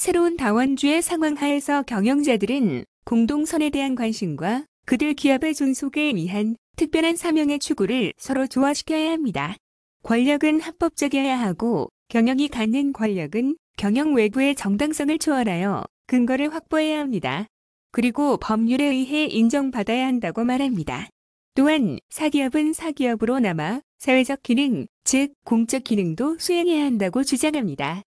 새로운 다원주의 상황 하에서 경영자들은 공동선에 대한 관심과 그들 기업의 존속에 의한 특별한 사명의 추구를 서로 조화시켜야 합니다. 권력은 합법적이어야 하고 경영이 갖는 권력은 경영 외부의 정당성을 초월하여 근거를 확보해야 합니다. 그리고 법률에 의해 인정받아야 한다고 말합니다. 또한 사기업은 사기업으로 남아 사회적 기능, 즉 공적 기능도 수행해야 한다고 주장합니다.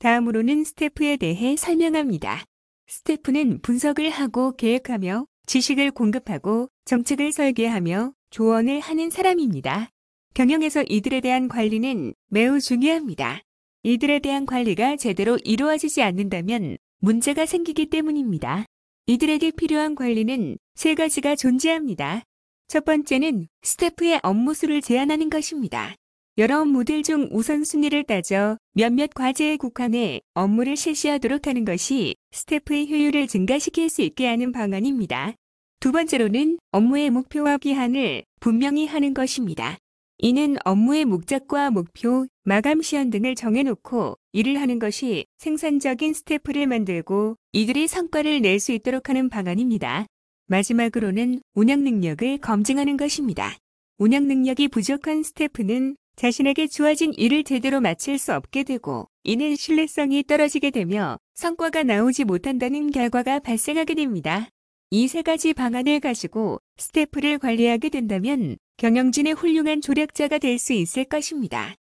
다음으로는 스태프에 대해 설명합니다. 스태프는 분석을 하고 계획하며 지식을 공급하고 정책을 설계하며 조언을 하는 사람입니다. 경영에서 이들에 대한 관리는 매우 중요합니다. 이들에 대한 관리가 제대로 이루어지지 않는다면 문제가 생기기 때문입니다. 이들에게 필요한 관리는 세 가지가 존재합니다. 첫 번째는 스태프의 업무 수를 제한하는 것입니다. 여러 모델 중 우선순위를 따져 몇몇 과제에 국한해 업무를 실시하도록 하는 것이 스태프의 효율을 증가시킬 수 있게 하는 방안입니다. 두 번째로는 업무의 목표와 기한을 분명히 하는 것입니다. 이는 업무의 목적과 목표, 마감 시한 등을 정해놓고 일을 하는 것이 생산적인 스태프를 만들고 이들이 성과를 낼 수 있도록 하는 방안입니다. 마지막으로는 운영 능력을 검증하는 것입니다. 운영 능력이 부족한 스태프는 자신에게 주어진 일을 제대로 마칠 수 없게 되고 이는 신뢰성이 떨어지게 되며 성과가 나오지 못한다는 결과가 발생하게 됩니다. 이 세 가지 방안을 가지고 스태프를 관리하게 된다면 경영진의 훌륭한 조력자가 될 수 있을 것입니다.